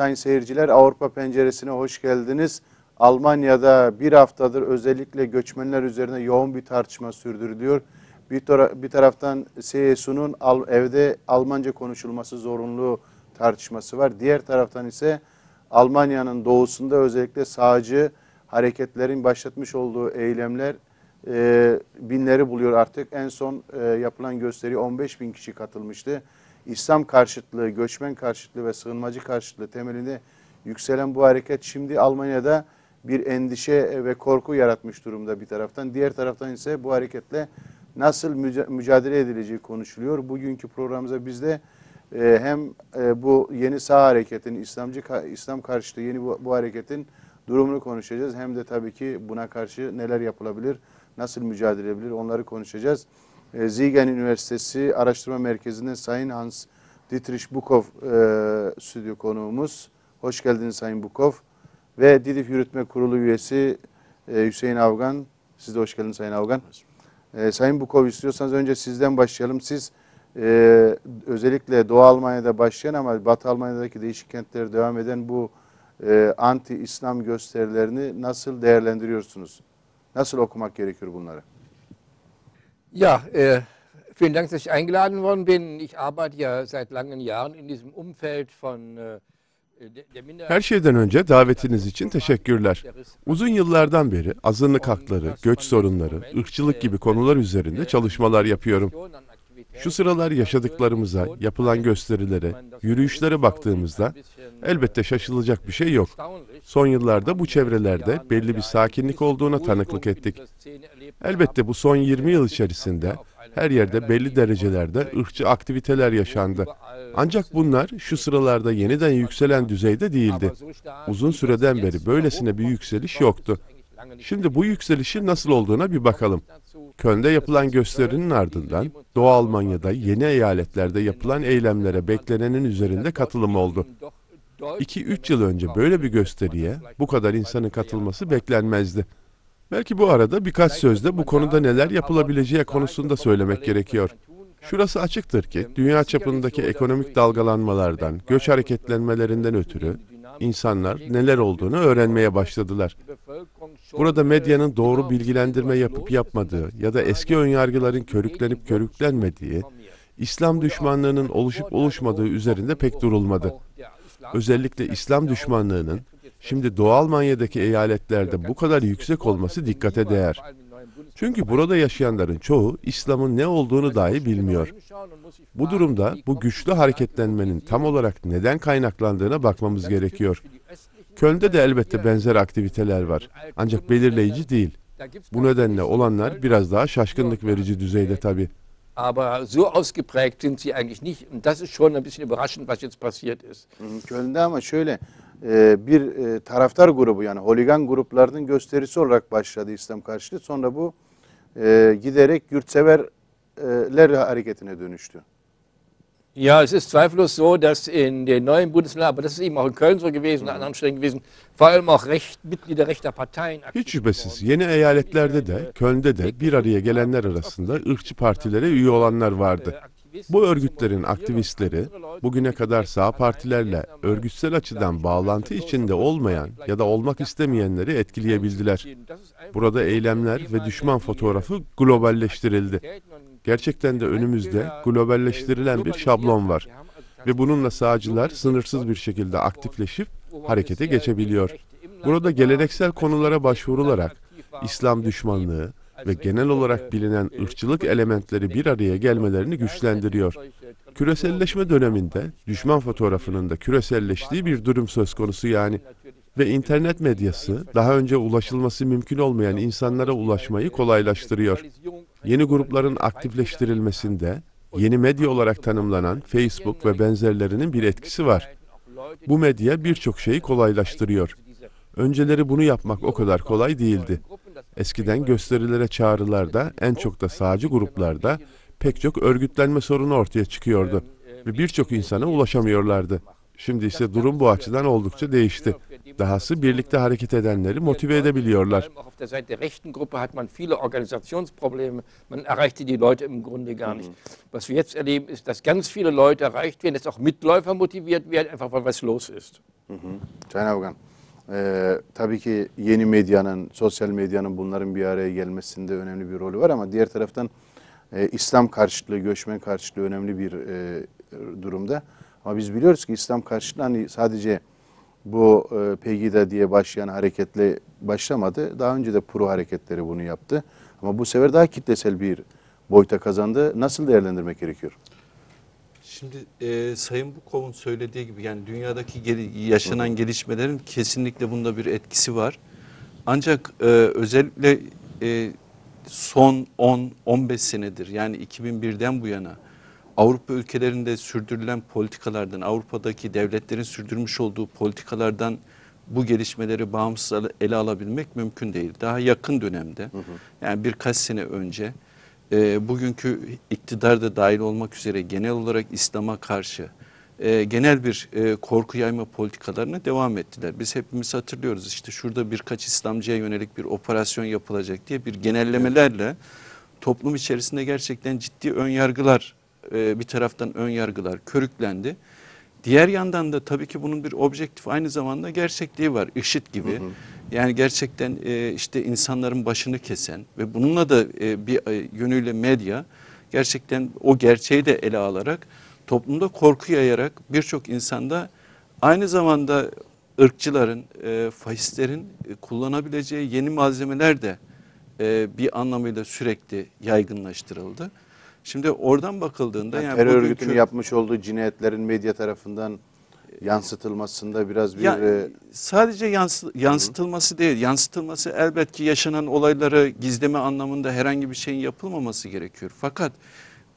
sayın seyirciler Avrupa penceresine hoş geldiniz. Almanya'da bir haftadır özellikle göçmenler üzerine yoğun bir tartışma sürdürülüyor. Bir, tara bir taraftan CSU'nun al evde Almanca konuşulması zorunlu tartışması var. Diğer taraftan ise Almanya'nın doğusunda özellikle sağcı hareketlerin başlatmış olduğu eylemler e, binleri buluyor artık. En son e, yapılan gösteri 15 bin kişi katılmıştı. İslam karşıtlığı, göçmen karşıtlığı ve sığınmacı karşıtlığı temelinde yükselen bu hareket şimdi Almanya'da bir endişe ve korku yaratmış durumda bir taraftan. Diğer taraftan ise bu hareketle nasıl mücadele edileceği konuşuluyor. Bugünkü programımıza biz de e, hem e, bu yeni sağ hareketin, İslamcı İslam karşıtı yeni bu, bu hareketin durumunu konuşacağız. Hem de tabii ki buna karşı neler yapılabilir, nasıl mücadele edilebilir onları konuşacağız e, Ziegen Üniversitesi Araştırma Merkezinde Sayın Hans Dietrich Bukov e, stüdyo konuğumuz. Hoş geldiniz Sayın Bukov. Ve Didif Yürütme Kurulu üyesi e, Hüseyin Avgan. Siz de hoş geldiniz Sayın Avgan. E, Sayın Bukov istiyorsanız önce sizden başlayalım. Siz e, özellikle Doğu Almanya'da başlayan ama Batı Almanya'daki değişik kentlere devam eden bu e, anti-İslam gösterilerini nasıl değerlendiriyorsunuz? Nasıl okumak gerekiyor bunları? Ja, äh, vielen Dank, dass ich eingeladen worden bin. Ich arbeite ja seit langen Jahren in diesem Umfeld von äh, Her şeyden önce davetiniz için teşekkürler. Uzun yıllardan beri azınlık hakları, göç sorunları, ırkçılık gibi konular üzerinde çalışmalar yapıyorum. Şu sıralar yaşadıklarımıza, yapılan gösterilere, yürüyüşlere baktığımızda elbette şaşılacak bir şey yok. Son yıllarda bu çevrelerde belli bir sakinlik olduğuna tanıklık ettik. Elbette bu son 20 yıl içerisinde her yerde belli derecelerde ırkçı aktiviteler yaşandı. Ancak bunlar şu sıralarda yeniden yükselen düzeyde değildi. Uzun süreden beri böylesine bir yükseliş yoktu. Şimdi bu yükselişin nasıl olduğuna bir bakalım. Köln'de yapılan gösterinin ardından Doğu Almanya'da yeni eyaletlerde yapılan eylemlere beklenenin üzerinde katılım oldu. 2-3 yıl önce böyle bir gösteriye bu kadar insanın katılması beklenmezdi. Belki bu arada birkaç sözde bu konuda neler yapılabileceği konusunda söylemek gerekiyor. Şurası açıktır ki dünya çapındaki ekonomik dalgalanmalardan, göç hareketlenmelerinden ötürü insanlar neler olduğunu öğrenmeye başladılar. Burada medyanın doğru bilgilendirme yapıp yapmadığı ya da eski önyargıların körüklenip körüklenmediği, İslam düşmanlığının oluşup oluşmadığı üzerinde pek durulmadı. Özellikle İslam düşmanlığının şimdi Doğu Almanya'daki eyaletlerde bu kadar yüksek olması dikkate değer. Çünkü burada yaşayanların çoğu İslam'ın ne olduğunu dahi bilmiyor. Bu durumda bu güçlü hareketlenmenin tam olarak neden kaynaklandığına bakmamız gerekiyor. Şey Köln'de de elbette benzer aktiviteler var. Ancak belirleyici değil. Bu nedenle olanlar biraz daha şaşkınlık verici düzeyde tabii. Aber so ausgeprägt sind sie eigentlich nicht. Und das ist schon ein bisschen überraschend, was jetzt passiert ist. Köln'de ama şöyle e, bir e, taraftar grubu yani holigan gruplarının gösterisi olarak başladı İslam karşıtı. Sonra bu e, giderek yurtseverler hareketine dönüştü. Ja, es ist zweifellos so, dass in den neuen Bundesländern, aber das ist eben auch in Köln so gewesen, an anderen Stellen gewesen, vor allem auch recht, Mitglieder rechter Parteien. Hiç şüphesiz yeni eyaletlerde de, Köln'de de bir araya gelenler arasında ırkçı partilere üye olanlar vardı. Bu örgütlerin aktivistleri bugüne kadar sağ partilerle örgütsel açıdan bağlantı içinde olmayan ya da olmak istemeyenleri etkileyebildiler. Burada eylemler ve düşman fotoğrafı globalleştirildi. Gerçekten de önümüzde globalleştirilen bir şablon var ve bununla sağcılar sınırsız bir şekilde aktifleşip harekete geçebiliyor. Burada geleneksel konulara başvurularak İslam düşmanlığı ve genel olarak bilinen ırkçılık elementleri bir araya gelmelerini güçlendiriyor. Küreselleşme döneminde düşman fotoğrafının da küreselleştiği bir durum söz konusu yani ve internet medyası daha önce ulaşılması mümkün olmayan insanlara ulaşmayı kolaylaştırıyor yeni grupların aktifleştirilmesinde yeni medya olarak tanımlanan Facebook ve benzerlerinin bir etkisi var. Bu medya birçok şeyi kolaylaştırıyor. Önceleri bunu yapmak o kadar kolay değildi. Eskiden gösterilere çağrılarda, en çok da sağcı gruplarda pek çok örgütlenme sorunu ortaya çıkıyordu ve birçok insana ulaşamıyorlardı. Şimdi ise durum bu açıdan oldukça değişti. Dahası birlikte hareket edenleri motive edebiliyorlar. Hı hı. Sayın Avgan, ee, tabii ki yeni medyanın, sosyal medyanın bunların bir araya gelmesinde önemli bir rolü var ama diğer taraftan e, İslam karşıtlığı, göçmen karşıtlığı önemli bir e, durumda. Ama biz biliyoruz ki İslam karşıtı hani sadece bu e, PEGİDA diye başlayan hareketle başlamadı. Daha önce de Pro hareketleri bunu yaptı. Ama bu sefer daha kitlesel bir boyuta kazandı. Nasıl değerlendirmek gerekiyor? Şimdi e, Sayın Bukov'un söylediği gibi yani dünyadaki geri, yaşanan gelişmelerin kesinlikle bunda bir etkisi var. Ancak e, özellikle e, son 10-15 senedir yani 2001'den bu yana Avrupa ülkelerinde sürdürülen politikalardan, Avrupa'daki devletlerin sürdürmüş olduğu politikalardan bu gelişmeleri bağımsız ele alabilmek mümkün değil. Daha yakın dönemde, hı hı. yani birkaç sene önce, e, bugünkü iktidar da dahil olmak üzere genel olarak İslam'a karşı e, genel bir e, korku yayma politikalarına devam ettiler. Biz hepimiz hatırlıyoruz işte şurada birkaç İslamcıya yönelik bir operasyon yapılacak diye bir genellemelerle toplum içerisinde gerçekten ciddi önyargılar e, bir taraftan ön yargılar körüklendi. Diğer yandan da tabii ki bunun bir objektif aynı zamanda gerçekliği var. IŞİD gibi. Hı hı. Yani gerçekten e, işte insanların başını kesen ve bununla da e, bir yönüyle medya gerçekten o gerçeği de ele alarak toplumda korku yayarak birçok insanda aynı zamanda ırkçıların, e, faşistlerin kullanabileceği yeni malzemeler de bir anlamıyla sürekli yaygınlaştırıldı. Şimdi oradan bakıldığında yani, yani terör bugünkü... örgütünün yapmış olduğu cinayetlerin medya tarafından yansıtılmasında biraz bir ya, e, sadece yansı, yansıtılması hı. değil yansıtılması elbet ki yaşanan olayları gizleme anlamında herhangi bir şeyin yapılmaması gerekiyor. Fakat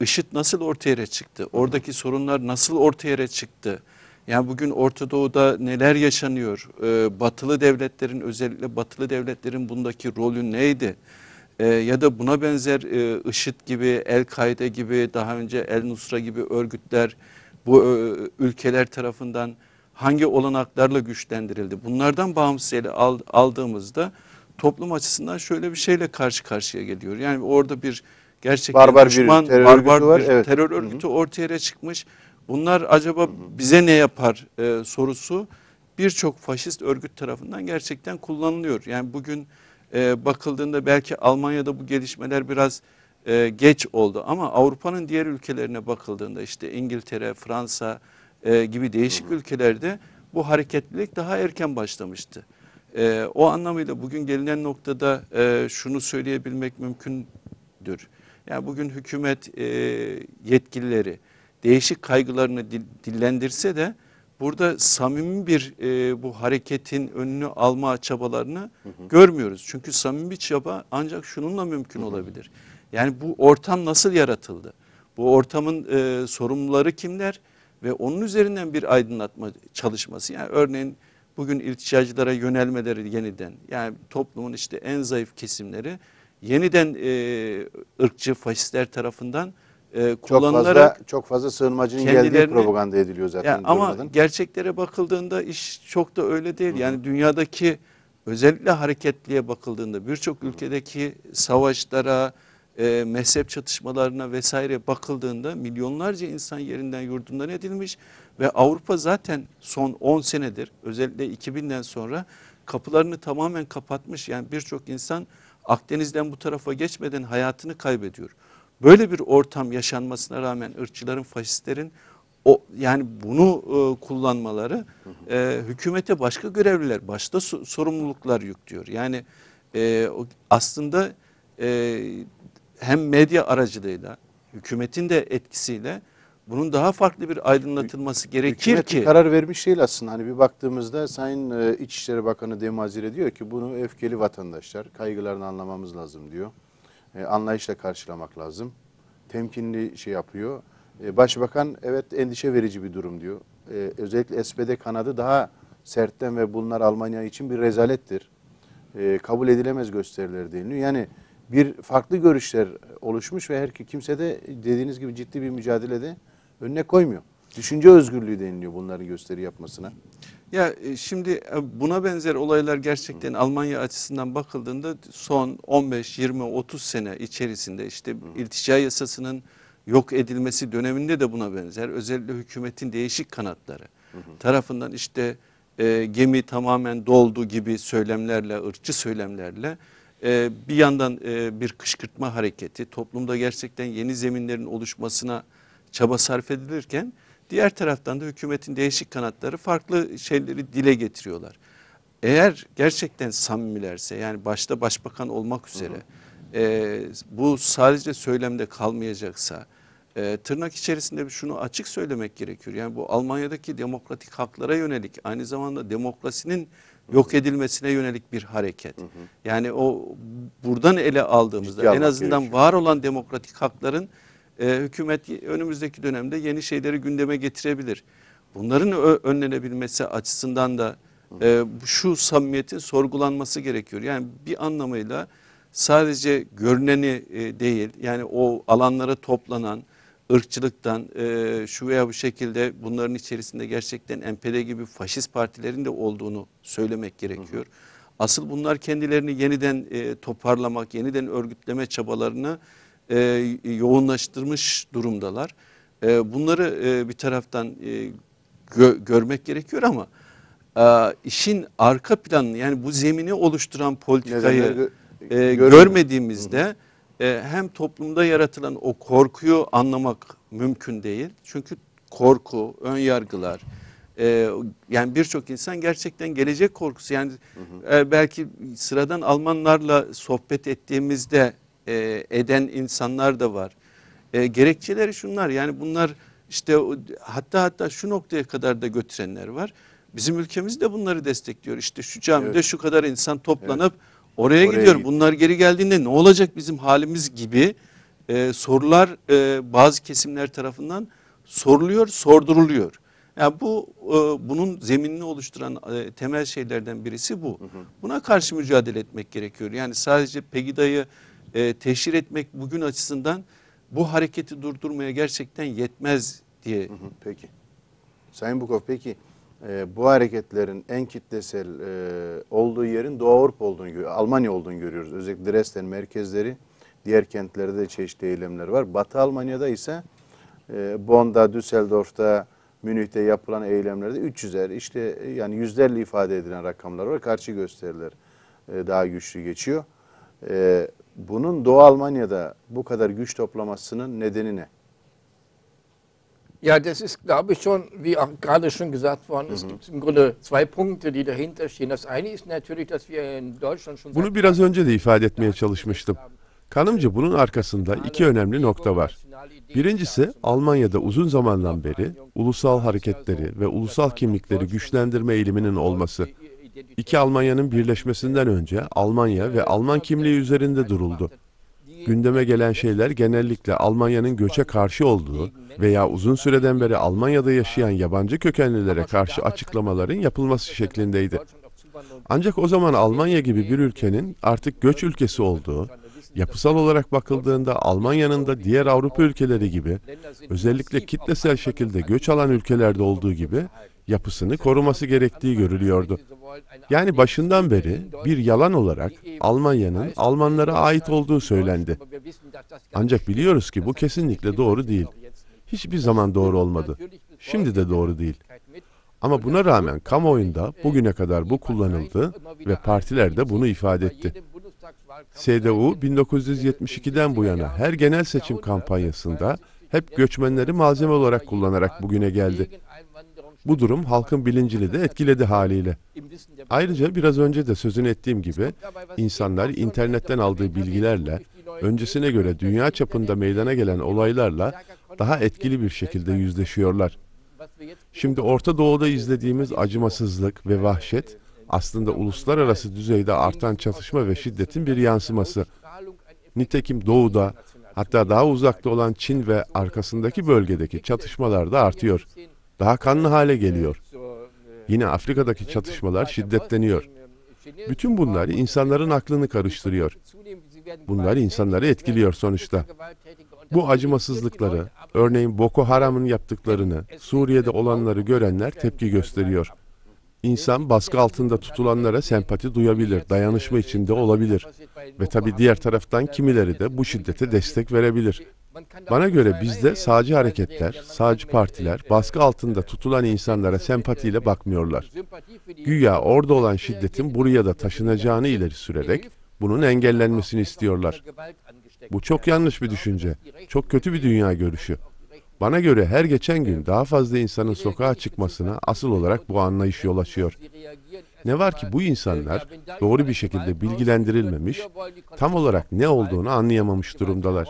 IŞİD nasıl ortaya çıktı? Oradaki sorunlar nasıl ortaya çıktı? Yani bugün Orta Doğu'da neler yaşanıyor? Ee, batılı devletlerin özellikle batılı devletlerin bundaki rolü neydi? e, ya da buna benzer e, IŞİD gibi, El-Kaide gibi, daha önce El-Nusra gibi örgütler bu e, ülkeler tarafından hangi olanaklarla güçlendirildi? Bunlardan bağımsız ele al, aldığımızda toplum açısından şöyle bir şeyle karşı karşıya geliyor. Yani orada bir gerçekten barbar düşman, bir terör barbar örgütü var. bir evet. terör örgütü ortaya çıkmış. Bunlar acaba bize ne yapar e, sorusu birçok faşist örgüt tarafından gerçekten kullanılıyor. Yani bugün e, bakıldığında belki Almanya'da bu gelişmeler biraz e, geç oldu ama Avrupa'nın diğer ülkelerine bakıldığında işte İngiltere, Fransa e, gibi değişik ülkelerde bu hareketlilik daha erken başlamıştı. E, o anlamıyla bugün gelinen noktada e, şunu söyleyebilmek mümkündür. Yani bugün hükümet e, yetkilileri değişik kaygılarını dillendirse de burada samimi bir e, bu hareketin önünü alma çabalarını hı hı. görmüyoruz. Çünkü samimi bir çaba ancak şununla mümkün hı hı. olabilir. Yani bu ortam nasıl yaratıldı? Bu ortamın e, sorumluları kimler? Ve onun üzerinden bir aydınlatma çalışması. Yani örneğin bugün ilticacılara yönelmeleri yeniden. Yani toplumun işte en zayıf kesimleri yeniden e, ırkçı faşistler tarafından e, ee, kullanılarak çok fazla, çok fazla sığınmacının geldiği propaganda ediliyor zaten. Yani ama gerçeklere bakıldığında iş çok da öyle değil. Hı. Yani dünyadaki özellikle hareketliye bakıldığında birçok ülkedeki savaşlara, e, mezhep çatışmalarına vesaire bakıldığında milyonlarca insan yerinden yurdundan edilmiş ve Avrupa zaten son 10 senedir özellikle 2000'den sonra kapılarını tamamen kapatmış. Yani birçok insan Akdeniz'den bu tarafa geçmeden hayatını kaybediyor. Böyle bir ortam yaşanmasına rağmen ırkçıların, faşistlerin o yani bunu e, kullanmaları e, hükümete başka görevliler başta so sorumluluklar yüklüyor. Yani e, aslında e, hem medya aracılığıyla hükümetin de etkisiyle bunun daha farklı bir aydınlatılması gerekir Hükümet ki. karar vermiş değil aslında. Hani bir baktığımızda Sayın e, İçişleri Bakanı Demazire diyor ki bunu öfkeli vatandaşlar kaygılarını anlamamız lazım diyor e, anlayışla karşılamak lazım. Temkinli şey yapıyor. E, başbakan evet endişe verici bir durum diyor. E, özellikle SPD kanadı daha sertten ve bunlar Almanya için bir rezalettir. E, kabul edilemez gösteriler deniliyor. Yani bir farklı görüşler oluşmuş ve her kimse de dediğiniz gibi ciddi bir mücadelede önüne koymuyor. Düşünce özgürlüğü deniliyor bunların gösteri yapmasına. Ya e, şimdi e, buna benzer olaylar gerçekten Hı. Almanya açısından bakıldığında son 15, 20, 30 sene içerisinde işte Hı. iltica yasasının yok edilmesi döneminde de buna benzer. Özellikle hükümetin değişik kanatları Hı. tarafından işte e, gemi tamamen doldu gibi söylemlerle, ırkçı söylemlerle e, bir yandan e, bir kışkırtma hareketi toplumda gerçekten yeni zeminlerin oluşmasına çaba sarf edilirken Diğer taraftan da hükümetin değişik kanatları farklı şeyleri dile getiriyorlar. Eğer gerçekten samimilerse yani başta başbakan olmak üzere hı hı. E, bu sadece söylemde kalmayacaksa e, tırnak içerisinde şunu açık söylemek gerekiyor. Yani bu Almanya'daki demokratik haklara yönelik aynı zamanda demokrasinin yok edilmesine yönelik bir hareket. Hı hı. Yani o buradan ele aldığımızda Ciddi en azından gerekiyor. var olan demokratik hakların e, hükümet önümüzdeki dönemde yeni şeyleri gündeme getirebilir. Bunların önlenebilmesi açısından da e, şu samimiyetin sorgulanması gerekiyor. Yani bir anlamıyla sadece görüneni e, değil yani o alanlara toplanan ırkçılıktan e, şu veya bu şekilde bunların içerisinde gerçekten NPD gibi faşist partilerin de olduğunu söylemek gerekiyor. Hı hı. Asıl bunlar kendilerini yeniden e, toparlamak, yeniden örgütleme çabalarını e, yoğunlaştırmış durumdalar. E, bunları e, bir taraftan e, gö görmek gerekiyor ama e, işin arka planını yani bu zemini oluşturan politikayı e, görmediğimizde e, hem toplumda yaratılan o korkuyu anlamak mümkün değil. Çünkü korku, ön yargılar, e, yani birçok insan gerçekten gelecek korkusu yani hı hı. E, belki sıradan Almanlarla sohbet ettiğimizde e, eden insanlar da var. E, gerekçeleri şunlar yani bunlar işte hatta hatta şu noktaya kadar da götürenler var. Bizim ülkemiz de bunları destekliyor. İşte şu camide evet. şu kadar insan toplanıp evet. oraya, oraya gidiyor. Gidiyor. Bunlar geri geldiğinde ne olacak bizim halimiz gibi e, sorular e, bazı kesimler tarafından soruluyor, sorduruluyor. Yani bu e, bunun zeminini oluşturan e, temel şeylerden birisi bu. Hı hı. Buna karşı mücadele etmek gerekiyor. Yani sadece Pegida'yı e, teşhir etmek bugün açısından bu hareketi durdurmaya gerçekten yetmez diye. Hı hı, peki. Sayın Bukov peki e, bu hareketlerin en kitlesel e, olduğu yerin Doğu Avrupa olduğunu, Almanya olduğunu görüyoruz. Özellikle Dresden merkezleri, diğer kentlerde de çeşitli eylemler var. Batı Almanya'da ise e, Bonn'da, Düsseldorf'ta, Münih'te yapılan eylemlerde 300'er işte e, yani yüzlerle ifade edilen rakamlar var. Karşı gösteriler e, daha güçlü geçiyor. E, bunun Doğu Almanya'da bu kadar güç toplamasının nedeni ne? Ja, das ist, glaube ich, schon, wie auch gerade schon gesagt worden ist, mhm. gibt im Grunde zwei Punkte, die dahinter stehen. Das eine ist natürlich, dass wir in Deutschland schon... Bunu biraz önce de ifade etmeye çalışmıştım. Kanımca bunun arkasında iki önemli nokta var. Birincisi, Almanya'da uzun zamandan beri ulusal hareketleri ve ulusal kimlikleri güçlendirme eğiliminin olması. İki Almanya'nın birleşmesinden önce Almanya ve Alman kimliği üzerinde duruldu. Gündeme gelen şeyler genellikle Almanya'nın göçe karşı olduğu veya uzun süreden beri Almanya'da yaşayan yabancı kökenlilere karşı açıklamaların yapılması şeklindeydi. Ancak o zaman Almanya gibi bir ülkenin artık göç ülkesi olduğu, yapısal olarak bakıldığında Almanya'nın da diğer Avrupa ülkeleri gibi özellikle kitlesel şekilde göç alan ülkelerde olduğu gibi yapısını koruması gerektiği görülüyordu. Yani başından beri bir yalan olarak Almanya'nın Almanlara ait olduğu söylendi. Ancak biliyoruz ki bu kesinlikle doğru değil. Hiçbir zaman doğru olmadı. Şimdi de doğru değil. Ama buna rağmen kamuoyunda bugüne kadar bu kullanıldı ve partiler de bunu ifade etti. CDU 1972'den bu yana her genel seçim kampanyasında hep göçmenleri malzeme olarak kullanarak bugüne geldi. Bu durum halkın bilincini de etkiledi haliyle. Ayrıca biraz önce de sözünü ettiğim gibi insanlar internetten aldığı bilgilerle öncesine göre dünya çapında meydana gelen olaylarla daha etkili bir şekilde yüzleşiyorlar. Şimdi Orta Doğu'da izlediğimiz acımasızlık ve vahşet aslında uluslararası düzeyde artan çatışma ve şiddetin bir yansıması. Nitekim Doğu'da hatta daha uzakta olan Çin ve arkasındaki bölgedeki çatışmalar da artıyor daha kanlı hale geliyor. Yine Afrika'daki çatışmalar şiddetleniyor. Bütün bunlar insanların aklını karıştırıyor. Bunlar insanları etkiliyor sonuçta. Bu acımasızlıkları, örneğin Boko Haram'ın yaptıklarını, Suriye'de olanları görenler tepki gösteriyor. İnsan baskı altında tutulanlara sempati duyabilir, dayanışma içinde olabilir. Ve tabi diğer taraftan kimileri de bu şiddete destek verebilir. Bana göre bizde sağcı hareketler, sağcı partiler baskı altında tutulan insanlara sempatiyle bakmıyorlar. Güya orada olan şiddetin buraya da taşınacağını ileri sürerek bunun engellenmesini istiyorlar. Bu çok yanlış bir düşünce, çok kötü bir dünya görüşü. Bana göre her geçen gün daha fazla insanın sokağa çıkmasına asıl olarak bu anlayış yol açıyor. Ne var ki bu insanlar doğru bir şekilde bilgilendirilmemiş, tam olarak ne olduğunu anlayamamış durumdalar.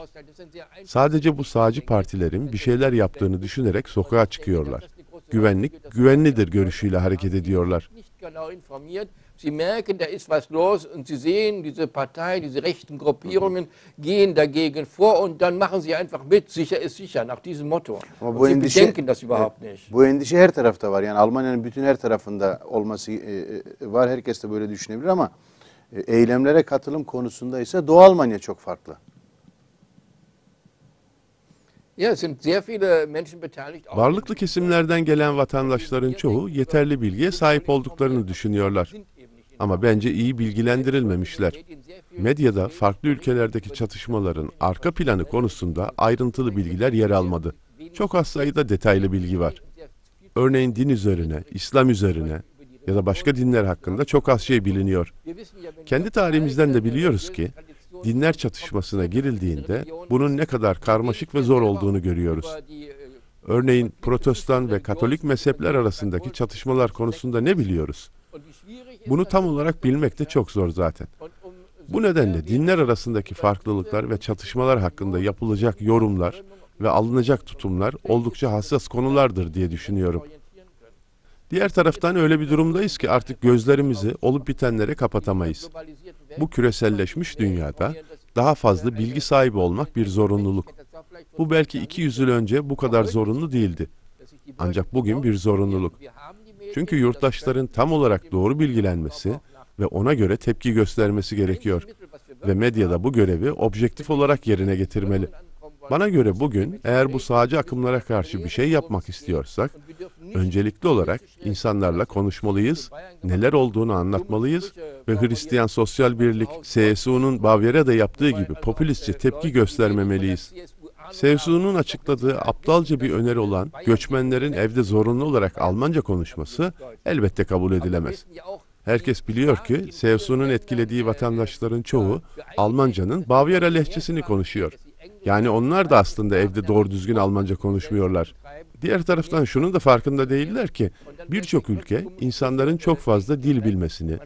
Sadece bu sağcı partilerin bir şeyler yaptığını düşünerek sokağa çıkıyorlar. Güvenlik güvenlidir görüşüyle hareket ediyorlar. Sie merken, da ist was los und Sie sehen, diese Partei, diese rechten Gruppierungen gehen dagegen vor und dann machen sie einfach mit. Sicher ist sicher nach diesem Motto. Ama bu und endişe, bedenken das überhaupt nicht. Bu endişe her tarafta var. Yani Almanya'nın bütün her tarafında olması e, e var. Herkes de böyle düşünebilir ama e, eylemlere katılım konusunda ise Doğu Almanya çok farklı. Varlıklı kesimlerden gelen vatandaşların çoğu yeterli bilgiye sahip olduklarını düşünüyorlar. Ama bence iyi bilgilendirilmemişler. Medyada farklı ülkelerdeki çatışmaların arka planı konusunda ayrıntılı bilgiler yer almadı. Çok az sayıda detaylı bilgi var. Örneğin din üzerine, İslam üzerine ya da başka dinler hakkında çok az şey biliniyor. Kendi tarihimizden de biliyoruz ki dinler çatışmasına girildiğinde bunun ne kadar karmaşık ve zor olduğunu görüyoruz. Örneğin protestan ve katolik mezhepler arasındaki çatışmalar konusunda ne biliyoruz? Bunu tam olarak bilmek de çok zor zaten. Bu nedenle dinler arasındaki farklılıklar ve çatışmalar hakkında yapılacak yorumlar ve alınacak tutumlar oldukça hassas konulardır diye düşünüyorum. Diğer taraftan öyle bir durumdayız ki artık gözlerimizi olup bitenlere kapatamayız. Bu küreselleşmiş dünyada daha fazla bilgi sahibi olmak bir zorunluluk. Bu belki 200 yıl önce bu kadar zorunlu değildi. Ancak bugün bir zorunluluk. Çünkü yurttaşların tam olarak doğru bilgilenmesi ve ona göre tepki göstermesi gerekiyor. Ve medyada bu görevi objektif olarak yerine getirmeli. Bana göre bugün eğer bu sağcı akımlara karşı bir şey yapmak istiyorsak, öncelikli olarak insanlarla konuşmalıyız, neler olduğunu anlatmalıyız ve Hristiyan Sosyal Birlik, CSU'nun Bavyera'da yaptığı gibi popülistçe tepki göstermemeliyiz. Sevsu'nun açıkladığı aptalca bir öneri olan göçmenlerin evde zorunlu olarak Almanca konuşması elbette kabul edilemez. Herkes biliyor ki Sevsu'nun etkilediği vatandaşların çoğu Almanca'nın Bavyera lehçesini konuşuyor. Yani onlar da aslında evde doğru düzgün Almanca konuşmuyorlar. Diğer taraftan şunun da farkında değiller ki birçok ülke insanların çok fazla dil bilmesini,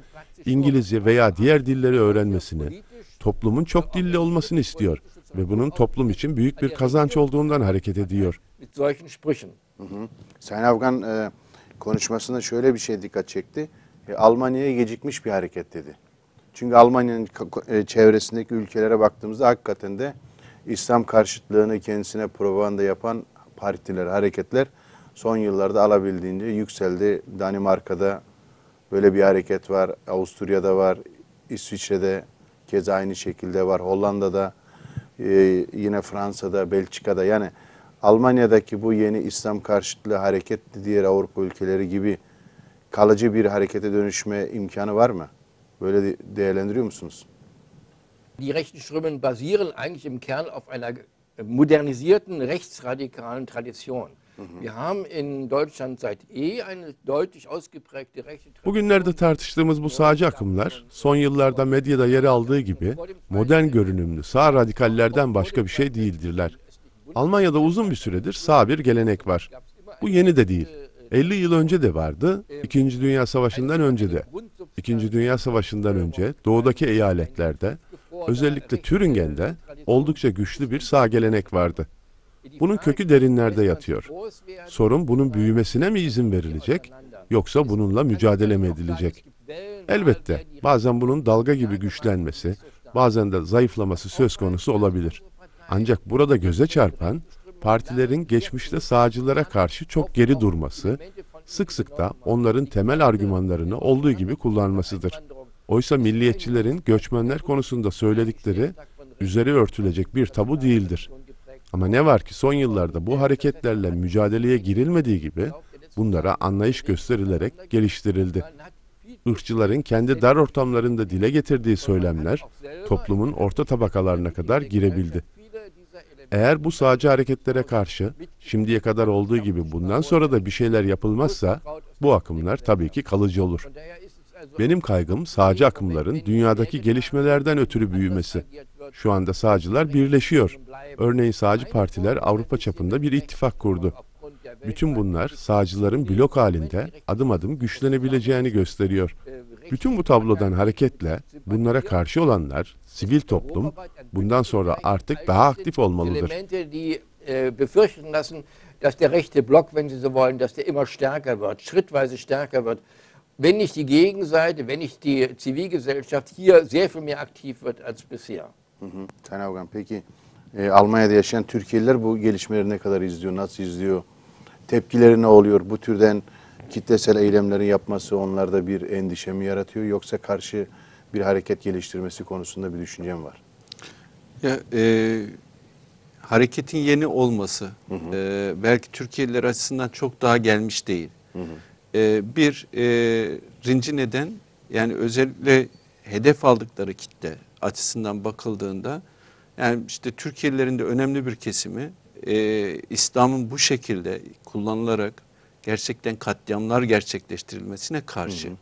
İngilizce veya diğer dilleri öğrenmesini, toplumun çok dilli olmasını istiyor ve bunun toplum için büyük bir kazanç olduğundan hareket ediyor. Hı hı. Sayın Afgan e, konuşmasında şöyle bir şey dikkat çekti. E, Almanya'ya gecikmiş bir hareket dedi. Çünkü Almanya'nın e, çevresindeki ülkelere baktığımızda hakikaten de İslam karşıtlığını kendisine propaganda yapan partiler, hareketler son yıllarda alabildiğince yükseldi. Danimarka'da böyle bir hareket var, Avusturya'da var, İsviçre'de keza aynı şekilde var, Hollanda'da e, yine Fransa'da, Belçika'da yani Almanya'daki bu yeni İslam karşıtlığı hareket diğer Avrupa ülkeleri gibi kalıcı bir harekete dönüşme imkanı var mı? Böyle değerlendiriyor musunuz? Die rechten Strömungen basieren eigentlich im Kern auf einer modernisierten rechtsradikalen Tradition. Mhm. Wir haben in Deutschland seit eh eine deutlich ausgeprägte rechte Bugünlerde tartıştığımız bu sağcı akımlar son yıllarda medyada yer aldığı gibi modern görünümlü sağ radikallerden başka bir şey değildirler. Almanya'da uzun bir süredir sağ bir gelenek var. Bu yeni de değil. 50 yıl önce de vardı, İkinci Dünya Savaşı'ndan önce de. İkinci Dünya Savaşı'ndan önce doğudaki eyaletlerde, özellikle Türingen'de oldukça güçlü bir sağ gelenek vardı. Bunun kökü derinlerde yatıyor. Sorun bunun büyümesine mi izin verilecek yoksa bununla mücadele mi edilecek? Elbette bazen bunun dalga gibi güçlenmesi, bazen de zayıflaması söz konusu olabilir. Ancak burada göze çarpan partilerin geçmişte sağcılara karşı çok geri durması, sık sık da onların temel argümanlarını olduğu gibi kullanmasıdır. Oysa milliyetçilerin göçmenler konusunda söyledikleri üzeri örtülecek bir tabu değildir. Ama ne var ki son yıllarda bu hareketlerle mücadeleye girilmediği gibi bunlara anlayış gösterilerek geliştirildi. Irkçıların kendi dar ortamlarında dile getirdiği söylemler toplumun orta tabakalarına kadar girebildi. Eğer bu sağcı hareketlere karşı şimdiye kadar olduğu gibi bundan sonra da bir şeyler yapılmazsa bu akımlar tabii ki kalıcı olur. Benim kaygım sağcı akımların dünyadaki gelişmelerden ötürü büyümesi. Şu anda sağcılar birleşiyor. Örneğin sağcı partiler Avrupa çapında bir ittifak kurdu. Bütün bunlar sağcıların blok halinde adım adım güçlenebileceğini gösteriyor. Bütün bu tablodan hareketle bunlara karşı olanlar, sivil toplum bundan sonra artık daha aktif olmalıdır. Äh, dass der rechte Block, wenn Sie so wollen, dass der immer stärker wird, schrittweise stärker wird wenn nicht die Gegenseite, wenn nicht die Zivilgesellschaft hier sehr viel mehr aktiv wird als bisher. Hı mhm. hı. peki e, Almanya'da yaşayan Türkiye'liler bu gelişmeleri ne kadar izliyor, nasıl izliyor? Tepkileri ne oluyor? Bu türden kitlesel eylemleri yapması onlarda bir endişe mi yaratıyor yoksa karşı bir hareket geliştirmesi konusunda bir düşüncem var? Ya, e, hareketin yeni olması hı hı. E, belki Türkiye'liler açısından çok daha gelmiş değil. Hı hı e, bir e, rinci neden yani özellikle hedef aldıkları kitle açısından bakıldığında yani işte Türkiye'lilerin de önemli bir kesimi e, İslam'ın bu şekilde kullanılarak gerçekten katliamlar gerçekleştirilmesine karşı. Hı hı.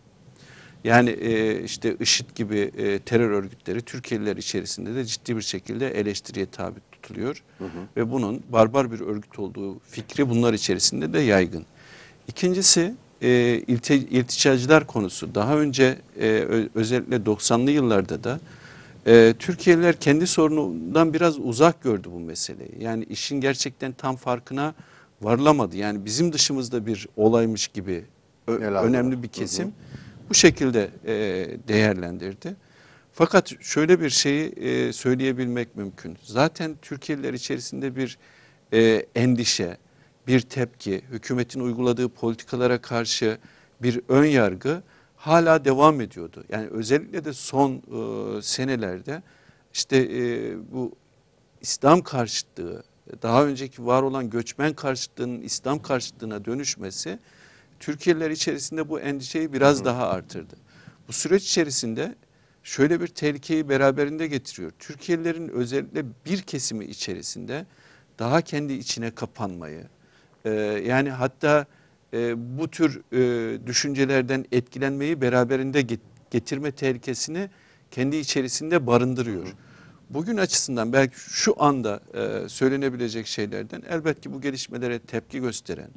Yani e, işte IŞİD gibi e, terör örgütleri Türkiye'liler içerisinde de ciddi bir şekilde eleştiriye tabi tutuluyor. Hı hı. Ve bunun barbar bir örgüt olduğu fikri bunlar içerisinde de yaygın. İkincisi e, ilti, ilticacılar konusu daha önce e, özellikle 90'lı yıllarda da e, Türkiye'liler kendi sorunundan biraz uzak gördü bu meseleyi. Yani işin gerçekten tam farkına varlamadı Yani bizim dışımızda bir olaymış gibi ö, önemli bir kesim bu şekilde e, değerlendirdi. Fakat şöyle bir şeyi e, söyleyebilmek mümkün. Zaten Türkiye'liler içerisinde bir e, endişe, bir tepki, hükümetin uyguladığı politikalara karşı bir ön yargı hala devam ediyordu. Yani özellikle de son e, senelerde işte e, bu İslam karşıtlığı, daha önceki var olan göçmen karşıtlığının İslam karşıtlığına dönüşmesi Türkiye'liler içerisinde bu endişeyi biraz daha artırdı. Bu süreç içerisinde şöyle bir tehlikeyi beraberinde getiriyor. Türkiye'lilerin özellikle bir kesimi içerisinde daha kendi içine kapanmayı, ee, yani hatta e, bu tür e, düşüncelerden etkilenmeyi beraberinde get getirme tehlikesini kendi içerisinde barındırıyor. Bugün açısından belki şu anda e, söylenebilecek şeylerden elbette ki bu gelişmelere tepki gösteren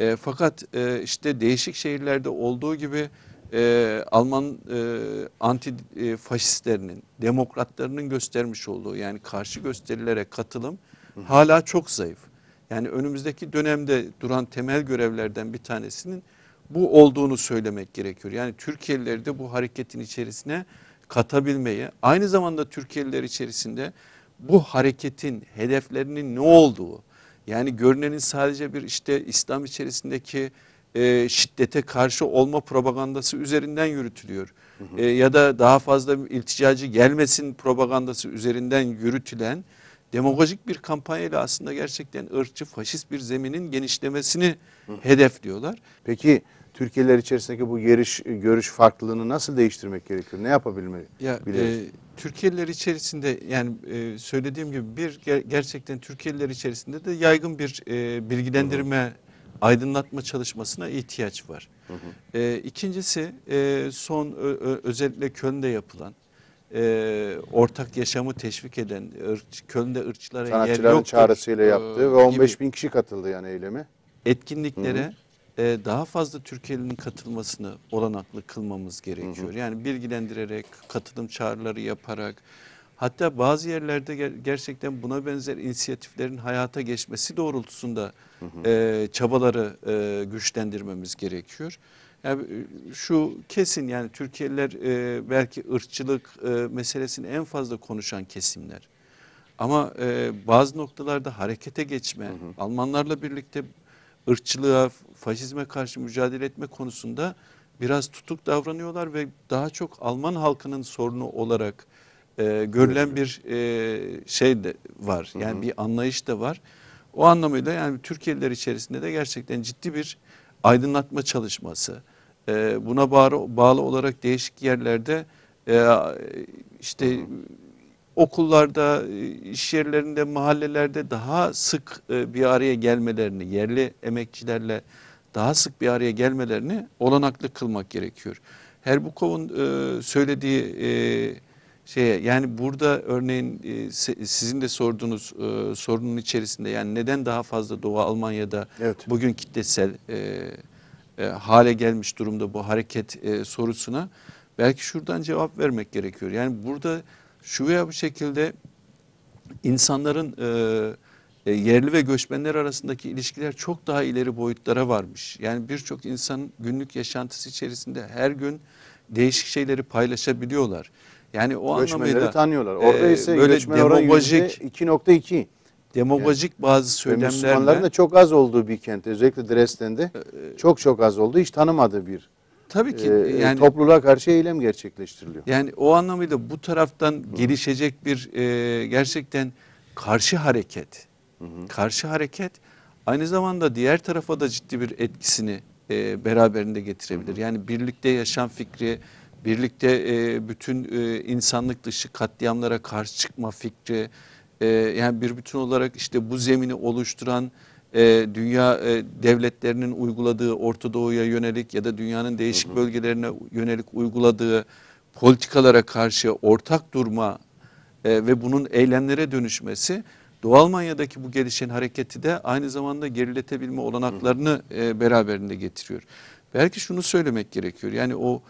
e, fakat e, işte değişik şehirlerde olduğu gibi e, Alman e, anti e, faşistlerinin, demokratlarının göstermiş olduğu yani karşı gösterilere katılım hala çok zayıf. Yani önümüzdeki dönemde duran temel görevlerden bir tanesinin bu olduğunu söylemek gerekiyor. Yani Türkiye'lileri de bu hareketin içerisine katabilmeye, aynı zamanda Türkiye'liler içerisinde bu hareketin hedeflerinin ne olduğu, yani görünenin sadece bir işte İslam içerisindeki e, şiddete karşı olma propagandası üzerinden yürütülüyor. Hı hı. E, ya da daha fazla ilticacı gelmesin propagandası üzerinden yürütülen demagojik bir kampanyayla aslında gerçekten ırkçı, faşist bir zeminin genişlemesini Hı. hedefliyorlar. Peki Türkiye'ler içerisindeki bu geriş, görüş farklılığını nasıl değiştirmek gerekiyor? Ne yapabilmeli? Ya, e, Türkiye'liler içerisinde yani e, söylediğim gibi bir ger gerçekten Türkiye'liler içerisinde de yaygın bir e, bilgilendirme Hı. aydınlatma çalışmasına ihtiyaç var. Hı hı. E, ikincisi e, son özellikle Köln'de yapılan e, ortak yaşamı teşvik eden, ırk, Köln'de ırkçılara Sanatçıların yer yoktur. çağrısıyla ee, yaptı ve 15 bin kişi katıldı yani eyleme. Etkinliklere e, daha fazla Türkiye'nin katılmasını olanaklı kılmamız gerekiyor. Hı hı. Yani bilgilendirerek, katılım çağrıları yaparak, hatta bazı yerlerde gerçekten buna benzer inisiyatiflerin hayata geçmesi doğrultusunda hı hı. E, çabaları e, güçlendirmemiz gerekiyor. Yani e, şu kesin yani Türkiye'liler e, belki ırkçılık e, meselesini en fazla konuşan kesimler. Ama e, bazı noktalarda harekete geçme, hı hı. Almanlarla birlikte ırkçılığa, faşizme karşı mücadele etme konusunda biraz tutuk davranıyorlar ve daha çok Alman halkının sorunu olarak e, görülen bir e, şey de var. Yani hı hı. bir anlayış da var. O anlamıyla yani Türkiye'liler içerisinde de gerçekten ciddi bir aydınlatma çalışması, e, buna bağlı, bağlı olarak değişik yerlerde e, işte okullarda, e, iş yerlerinde, mahallelerde daha sık e, bir araya gelmelerini, yerli emekçilerle daha sık bir araya gelmelerini olanaklı kılmak gerekiyor. Herbukov'un e, söylediği şeye yani burada örneğin sizin de sorduğunuz sorunun içerisinde yani neden daha fazla Doğu Almanya'da evet. bugün kitlesel e, hale gelmiş durumda bu hareket e, sorusuna belki şuradan cevap vermek gerekiyor. Yani burada şu veya bu şekilde insanların e, e, yerli ve göçmenler arasındaki ilişkiler çok daha ileri boyutlara varmış. Yani birçok insan günlük yaşantısı içerisinde her gün değişik şeyleri paylaşabiliyorlar. Yani o Göçmenleri anlamıyla tanıyorlar. Orada e, ise e, böyle demagojik 2.2 demagojik evet. bazı söylemlerle. Müslümanların da çok az olduğu bir kent. Özellikle Dresden'de e, çok çok az oldu, hiç tanımadığı bir Tabii ki e, yani topluluğa karşı eylem gerçekleştiriliyor. Yani o anlamıyla bu taraftan Hı. gelişecek bir e, gerçekten karşı hareket. Hı Karşı hareket aynı zamanda diğer tarafa da ciddi bir etkisini e, beraberinde getirebilir. hı. Yani birlikte yaşam fikri, birlikte e, bütün e, insanlık dışı katliamlara karşı çıkma fikri, ee, yani bir bütün olarak işte bu zemini oluşturan e, dünya e, devletlerinin uyguladığı Orta Doğu'ya yönelik ya da dünyanın değişik hı hı. bölgelerine yönelik uyguladığı politikalara karşı ortak durma e, ve bunun eylemlere dönüşmesi Doğu Almanya'daki bu gelişen hareketi de aynı zamanda geriletebilme olanaklarını e, beraberinde getiriyor. Belki şunu söylemek gerekiyor yani o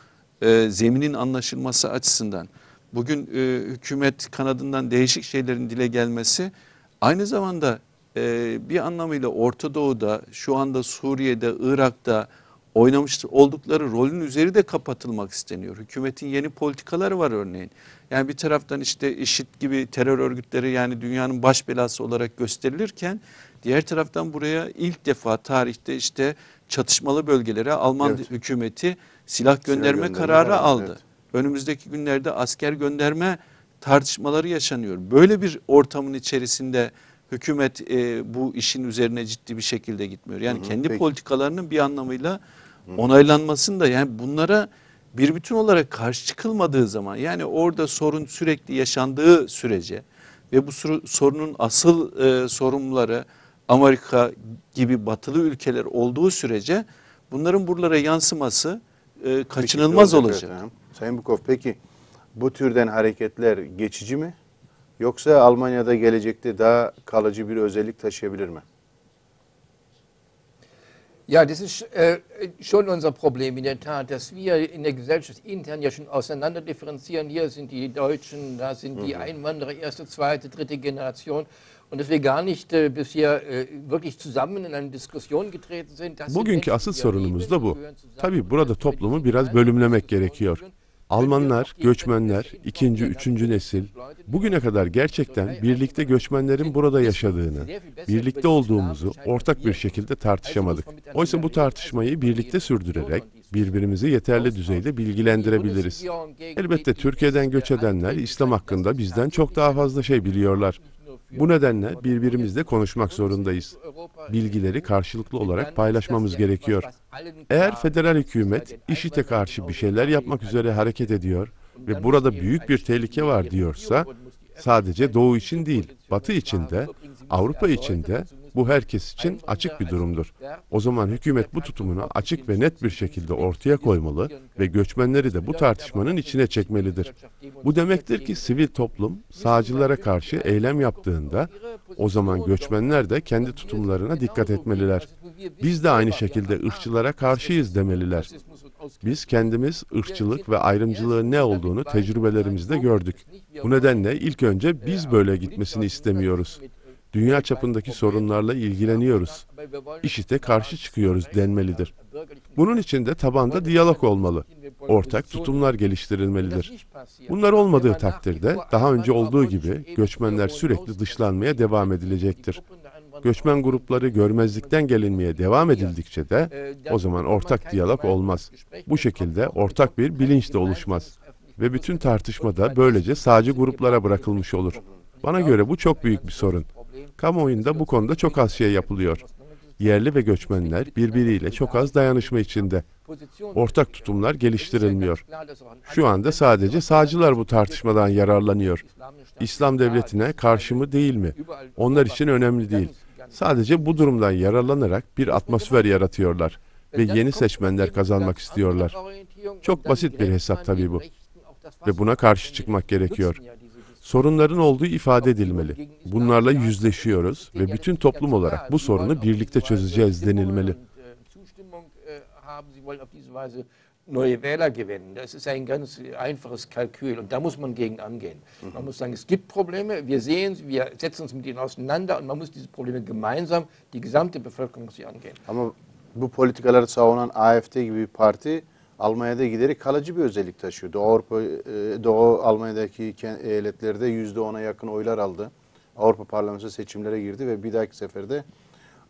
e, zeminin anlaşılması açısından bugün e, hükümet kanadından değişik şeylerin dile gelmesi aynı zamanda e, bir anlamıyla Orta Doğu'da şu anda Suriye'de Irak'ta oynamış oldukları rolün üzeri de kapatılmak isteniyor. Hükümetin yeni politikaları var örneğin. Yani bir taraftan işte IŞİD gibi terör örgütleri yani dünyanın baş belası olarak gösterilirken diğer taraftan buraya ilk defa tarihte işte çatışmalı bölgelere Alman evet. hükümeti silah gönderme, silah gönderme kararı var, aldı. Evet önümüzdeki günlerde asker gönderme tartışmaları yaşanıyor. Böyle bir ortamın içerisinde hükümet e, bu işin üzerine ciddi bir şekilde gitmiyor. Yani hı hı, kendi peki. politikalarının bir anlamıyla hı. onaylanmasını da yani bunlara bir bütün olarak karşı çıkılmadığı zaman yani orada sorun sürekli yaşandığı sürece ve bu sorunun asıl e, sorumluları Amerika gibi batılı ülkeler olduğu sürece bunların buralara yansıması e, kaçınılmaz olacak. Evet, Sayın Bukov peki bu türden hareketler geçici mi? Yoksa Almanya'da gelecekte daha kalıcı bir özellik taşıyabilir mi? Ja, das ist äh, schon unser Problem in der Tat, dass wir in der Gesellschaft intern ja schon auseinander differenzieren. Hier sind die Deutschen, da sind die mhm. Einwanderer, erste, zweite, dritte Generation. Und dass wir gar nicht äh, bisher äh, wirklich zusammen in eine Diskussion getreten sind. Bugünkü asıl sorunumuz da bu. Tabii burada toplumu biraz bölümlemek gerekiyor. Almanlar, göçmenler, ikinci, üçüncü nesil, bugüne kadar gerçekten birlikte göçmenlerin burada yaşadığını, birlikte olduğumuzu ortak bir şekilde tartışamadık. Oysa bu tartışmayı birlikte sürdürerek, birbirimizi yeterli düzeyde bilgilendirebiliriz. Elbette Türkiye'den göç edenler İslam hakkında bizden çok daha fazla şey biliyorlar. Bu nedenle birbirimizle konuşmak zorundayız. Bilgileri karşılıklı olarak paylaşmamız gerekiyor. Eğer federal hükümet IŞİD'e karşı bir şeyler yapmak üzere hareket ediyor ve burada büyük bir tehlike var diyorsa, sadece Doğu için değil, Batı için de, Avrupa için de bu herkes için açık bir durumdur. O zaman hükümet bu tutumunu açık ve net bir şekilde ortaya koymalı ve göçmenleri de bu tartışmanın içine çekmelidir. Bu demektir ki sivil toplum sağcılara karşı eylem yaptığında o zaman göçmenler de kendi tutumlarına dikkat etmeliler. Biz de aynı şekilde ırkçılara karşıyız demeliler. Biz kendimiz ırkçılık ve ayrımcılığın ne olduğunu tecrübelerimizde gördük. Bu nedenle ilk önce biz böyle gitmesini istemiyoruz dünya çapındaki sorunlarla ilgileniyoruz. İşite karşı çıkıyoruz denmelidir. Bunun için de tabanda diyalog olmalı. Ortak tutumlar geliştirilmelidir. Bunlar olmadığı takdirde daha önce olduğu gibi göçmenler sürekli dışlanmaya devam edilecektir. Göçmen grupları görmezlikten gelinmeye devam edildikçe de o zaman ortak diyalog olmaz. Bu şekilde ortak bir bilinç de oluşmaz ve bütün tartışmada böylece sadece gruplara bırakılmış olur. Bana göre bu çok büyük bir sorun. Kamuoyunda bu konuda çok az şey yapılıyor. Yerli ve göçmenler birbiriyle çok az dayanışma içinde. Ortak tutumlar geliştirilmiyor. Şu anda sadece sağcılar bu tartışmadan yararlanıyor. İslam devletine karşı mı değil mi? Onlar için önemli değil. Sadece bu durumdan yararlanarak bir atmosfer yaratıyorlar ve yeni seçmenler kazanmak istiyorlar. Çok basit bir hesap tabii bu. Ve buna karşı çıkmak gerekiyor sorunların olduğu ifade edilmeli. Bunlarla yüzleşiyoruz ve bütün toplum olarak bu sorunu birlikte çözeceğiz denilmeli. neue Wähler gewinnen. Das ist ein ganz einfaches Kalkül und da muss man gegen angehen. Man mhm. muss sagen, es gibt Probleme, wir sehen sie, wir setzen uns mit ihnen auseinander und man muss diese Probleme gemeinsam, die gesamte Bevölkerung muss sie angehen. Aber bu politikaları savunan AFD gibi bir parti Almanya'da giderek kalıcı bir özellik taşıyor. Doğu, Avrupa, e, Doğu Almanya'daki eyaletlerde %10'a yakın oylar aldı. Avrupa Parlamentosu seçimlere girdi ve bir dahaki seferde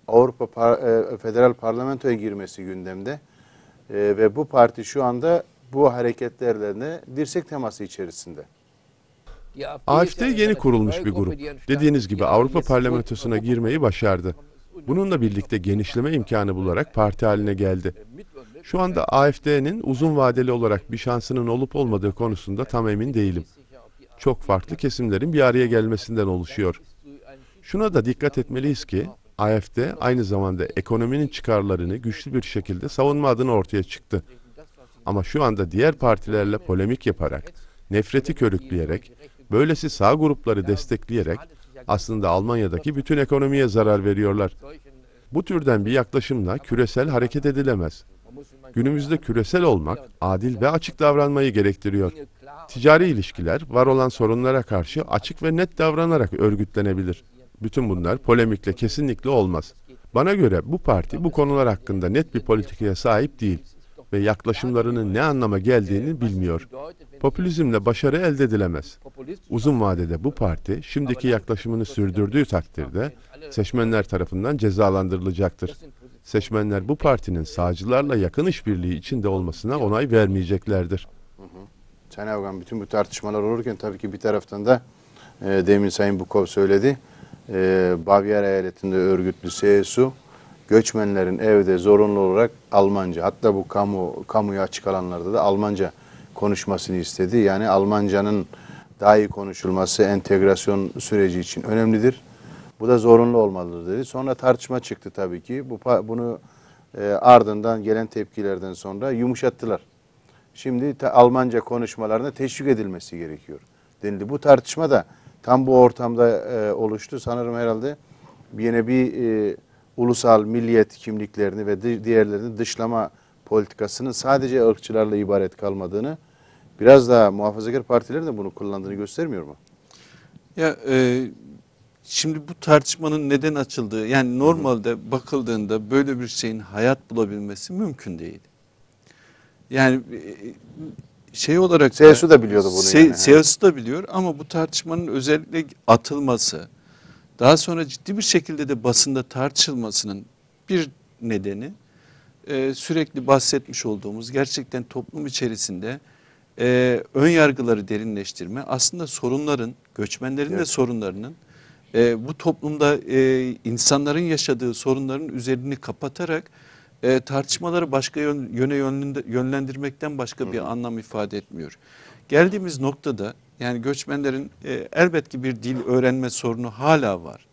Avrupa Par e, Federal Parlamento'ya girmesi gündemde. E, ve bu parti şu anda bu hareketlerle dirsek teması içerisinde. AFD yeni kurulmuş bir grup. Dediğiniz gibi Avrupa Parlamentosu'na girmeyi başardı. Bununla birlikte genişleme imkanı bularak parti haline geldi. Şu anda AFD'nin uzun vadeli olarak bir şansının olup olmadığı konusunda tam emin değilim. Çok farklı kesimlerin bir araya gelmesinden oluşuyor. Şuna da dikkat etmeliyiz ki AFD aynı zamanda ekonominin çıkarlarını güçlü bir şekilde savunma adına ortaya çıktı. Ama şu anda diğer partilerle polemik yaparak, nefreti körükleyerek, böylesi sağ grupları destekleyerek aslında Almanya'daki bütün ekonomiye zarar veriyorlar. Bu türden bir yaklaşımla küresel hareket edilemez. Günümüzde küresel olmak, adil ve açık davranmayı gerektiriyor. Ticari ilişkiler, var olan sorunlara karşı açık ve net davranarak örgütlenebilir. Bütün bunlar polemikle kesinlikle olmaz. Bana göre bu parti bu konular hakkında net bir politikaya sahip değil ve yaklaşımlarının ne anlama geldiğini bilmiyor. Popülizmle başarı elde edilemez. Uzun vadede bu parti şimdiki yaklaşımını sürdürdüğü takdirde seçmenler tarafından cezalandırılacaktır. Seçmenler bu partinin sağcılarla yakın işbirliği içinde olmasına onay vermeyeceklerdir. Sayın Avgan bütün bu tartışmalar olurken tabii ki bir taraftan da e, demin Sayın Bukov söyledi. E, Bavyera eyaletinde örgütlü CSU göçmenlerin evde zorunlu olarak Almanca hatta bu kamu kamuya açık alanlarda da Almanca konuşmasını istedi. Yani Almancanın daha iyi konuşulması entegrasyon süreci için önemlidir. Bu da zorunlu olmalıdır dedi. Sonra tartışma çıktı tabii ki. Bu bunu e, ardından gelen tepkilerden sonra yumuşattılar. Şimdi Almanca konuşmalarına teşvik edilmesi gerekiyor denildi. Bu tartışma da tam bu ortamda e, oluştu. Sanırım herhalde yine bir e, ulusal, milliyet kimliklerini ve diğerlerini dışlama politikasının sadece ırkçılarla ibaret kalmadığını, biraz daha muhafazakar partilerin de bunu kullandığını göstermiyor mu? Ya e, şimdi bu tartışmanın neden açıldığı, yani normalde hı hı. bakıldığında böyle bir şeyin hayat bulabilmesi mümkün değil. Yani e, şey olarak... CSU da biliyordu bunu. Se, yani. CSU da biliyor ama bu tartışmanın özellikle atılması, daha sonra ciddi bir şekilde de basında tartışılmasının bir nedeni e, sürekli bahsetmiş olduğumuz gerçekten toplum içerisinde e, ön yargıları derinleştirme aslında sorunların göçmenlerin evet. de sorunlarının e, bu toplumda e, insanların yaşadığı sorunların üzerini kapatarak e, tartışmaları başka yön, yöne yönlendirmekten başka Hı bir anlam ifade etmiyor. Geldiğimiz noktada yani göçmenlerin e, elbet ki bir dil öğrenme sorunu hala var.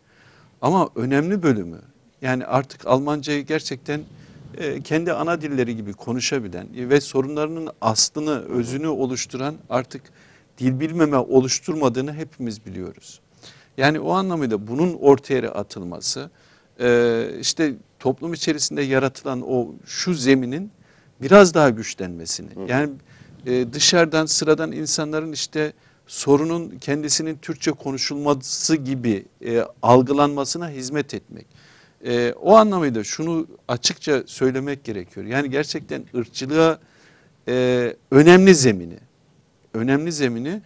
Ama önemli bölümü yani artık Almancayı gerçekten e, kendi ana dilleri gibi konuşabilen ve sorunlarının aslını, özünü oluşturan artık dil bilmeme oluşturmadığını hepimiz biliyoruz. Yani o anlamıyla bunun ortaya atılması e, işte toplum içerisinde yaratılan o şu zeminin biraz daha güçlenmesini. Yani e, dışarıdan sıradan insanların işte sorunun kendisinin Türkçe konuşulması gibi e, algılanmasına hizmet etmek. E, o anlamıyla şunu açıkça söylemek gerekiyor. Yani gerçekten ırkçılığa e, önemli zemini, önemli zemini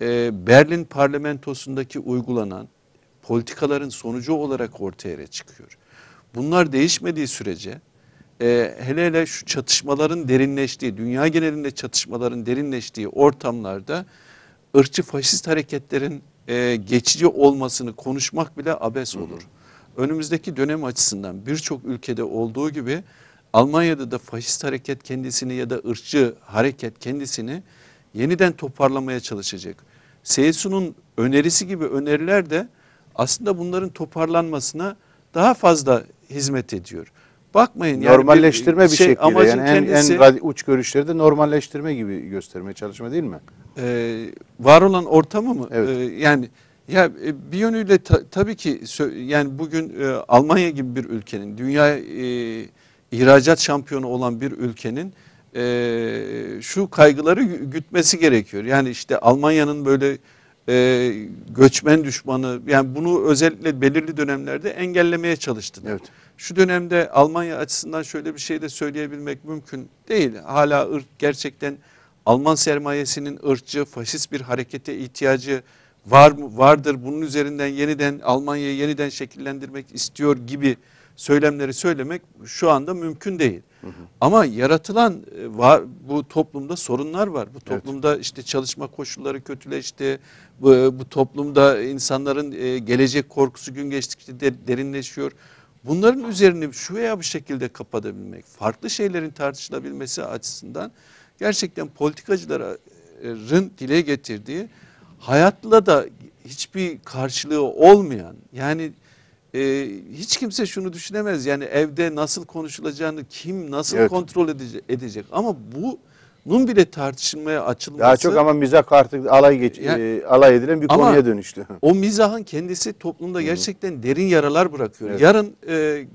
e, Berlin parlamentosundaki uygulanan politikaların sonucu olarak ortaya çıkıyor. Bunlar değişmediği sürece e, hele hele şu çatışmaların derinleştiği, dünya genelinde çatışmaların derinleştiği ortamlarda ırkçı faşist hareketlerin e, geçici olmasını konuşmak bile abes olur. Önümüzdeki dönem açısından birçok ülkede olduğu gibi Almanya'da da faşist hareket kendisini ya da ırkçı hareket kendisini yeniden toparlamaya çalışacak. CSU'nun önerisi gibi öneriler de aslında bunların toparlanmasına daha fazla hizmet ediyor. Bakmayın normalleştirme yani bir, bir şey, şekilde yani en, kendisi, en uç görüşleri de normalleştirme gibi göstermeye çalışma değil mi? e, var olan ortamı mı? Evet. E, yani ya e, bir yönüyle ta, tabii ki yani bugün e, Almanya gibi bir ülkenin dünya e, ihracat şampiyonu olan bir ülkenin e, şu kaygıları gütmesi gerekiyor. Yani işte Almanya'nın böyle e, göçmen düşmanı yani bunu özellikle belirli dönemlerde engellemeye çalıştılar. Evet. Şu dönemde Almanya açısından şöyle bir şey de söyleyebilmek mümkün değil. Hala ırk gerçekten Alman sermayesinin ırkçı, faşist bir harekete ihtiyacı var mı, vardır. Bunun üzerinden yeniden Almanya'yı yeniden şekillendirmek istiyor gibi söylemleri söylemek şu anda mümkün değil. Hı hı. Ama yaratılan e, var bu toplumda sorunlar var. Bu toplumda evet. işte çalışma koşulları kötüleşti. Bu, e, bu toplumda insanların e, gelecek korkusu gün geçtikçe derinleşiyor. Bunların üzerini şu veya bu şekilde kapatabilmek, farklı şeylerin tartışılabilmesi açısından gerçekten politikacıların dile getirdiği hayatla da hiçbir karşılığı olmayan yani e, hiç kimse şunu düşünemez yani evde nasıl konuşulacağını kim nasıl evet. kontrol edecek, edecek ama bu bunun bile tartışılmaya açılması. Daha çok ama mizah artık alay geç, yani, e, alay edilen bir konuya dönüştü. O mizahın kendisi toplumda gerçekten Hı -hı. derin yaralar bırakıyor. Evet. Yarın e,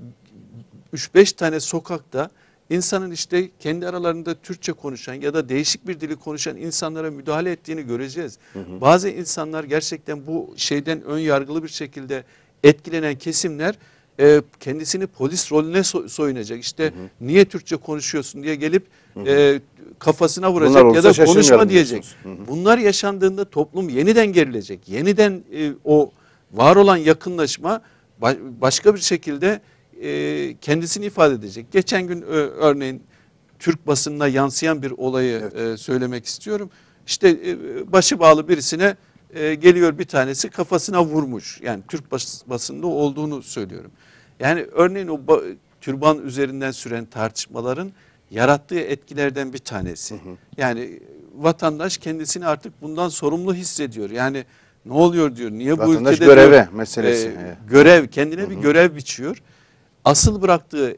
3-5 tane sokakta insanın işte kendi aralarında Türkçe konuşan ya da değişik bir dili konuşan insanlara müdahale ettiğini göreceğiz. Hı hı. Bazı insanlar gerçekten bu şeyden ön yargılı bir şekilde etkilenen kesimler e, kendisini polis rolüne so soyunacak. İşte hı hı. niye Türkçe konuşuyorsun diye gelip hı hı. E, kafasına vuracak ya da konuşma diyecek. Hı hı. Bunlar yaşandığında toplum yeniden gerilecek. Yeniden e, o var olan yakınlaşma başka bir şekilde e, kendisini ifade edecek. Geçen gün e, örneğin Türk basınına yansıyan bir olayı evet. e, söylemek istiyorum. İşte e, başı bağlı birisine e, geliyor bir tanesi kafasına vurmuş. Yani Türk bas, basında olduğunu söylüyorum. Yani örneğin o türban üzerinden süren tartışmaların yarattığı etkilerden bir tanesi. Hı hı. Yani e, vatandaş kendisini artık bundan sorumlu hissediyor. Yani ne oluyor diyor. Niye vatandaş bu ülkede göreve diyor, meselesi. E, görev kendine hı hı. bir görev biçiyor. Asıl bıraktığı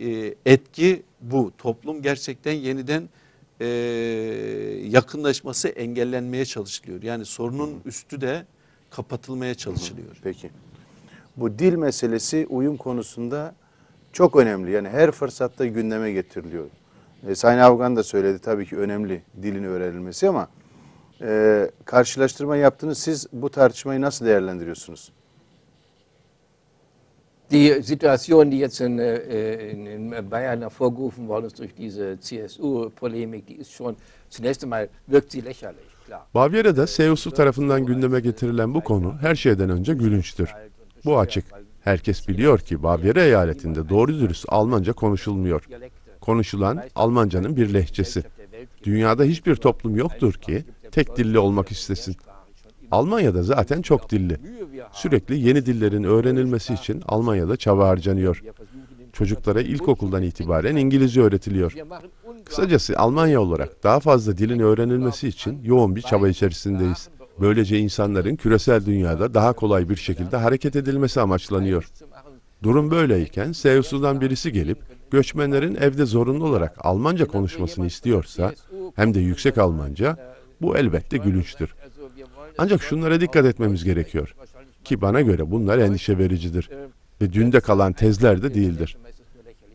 e, etki bu. Toplum gerçekten yeniden e, yakınlaşması engellenmeye çalışılıyor. Yani sorunun Hı. üstü de kapatılmaya çalışılıyor. Peki. Bu dil meselesi uyum konusunda çok önemli. Yani her fırsatta gündeme getiriliyor. E, Sayın Afgan da söyledi tabii ki önemli dilin öğrenilmesi ama e, karşılaştırma yaptınız. Siz bu tartışmayı nasıl değerlendiriyorsunuz? Die Situation, die jetzt in, äh, in, in Bayern hervorgerufen worden ist durch diese CSU-Polemik, die ist schon zunächst einmal wirkt sie lächerlich. Bavyera'da äh, CSU tarafından gündeme getirilen bu konu her şeyden önce gülünçtür. Bu açık. Herkes biliyor ki Bavyera eyaletinde doğru dürüst Almanca konuşulmuyor. Konuşulan Almanca'nın bir lehçesi. Dünyada hiçbir toplum yoktur ki tek dilli olmak istesin. Almanya'da zaten çok dilli. Sürekli yeni dillerin öğrenilmesi için Almanya'da çaba harcanıyor. Çocuklara ilkokuldan itibaren İngilizce öğretiliyor. Kısacası Almanya olarak daha fazla dilin öğrenilmesi için yoğun bir çaba içerisindeyiz. Böylece insanların küresel dünyada daha kolay bir şekilde hareket edilmesi amaçlanıyor. Durum böyleyken Seus'dan birisi gelip göçmenlerin evde zorunlu olarak Almanca konuşmasını istiyorsa hem de yüksek Almanca bu elbette gülünçtür. Ancak şunlara dikkat etmemiz gerekiyor. Ki bana göre bunlar endişe vericidir. Ve dünde kalan tezler de değildir.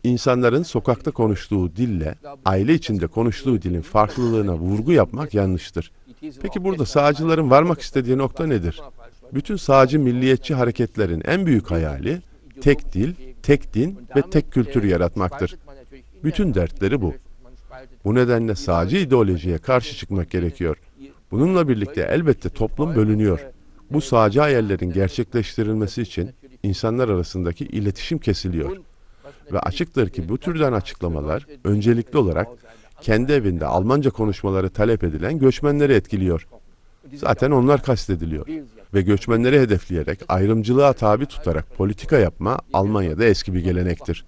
İnsanların sokakta konuştuğu dille, aile içinde konuştuğu dilin farklılığına vurgu yapmak yanlıştır. Peki burada sağcıların varmak istediği nokta nedir? Bütün sağcı milliyetçi hareketlerin en büyük hayali, tek dil, tek din ve tek kültür yaratmaktır. Bütün dertleri bu. Bu nedenle sağcı ideolojiye karşı çıkmak gerekiyor. Bununla birlikte elbette toplum bölünüyor. Bu sağcı hayallerin gerçekleştirilmesi için insanlar arasındaki iletişim kesiliyor. Ve açıktır ki bu türden açıklamalar öncelikli olarak kendi evinde Almanca konuşmaları talep edilen göçmenleri etkiliyor. Zaten onlar kastediliyor. Ve göçmenleri hedefleyerek ayrımcılığa tabi tutarak politika yapma Almanya'da eski bir gelenektir.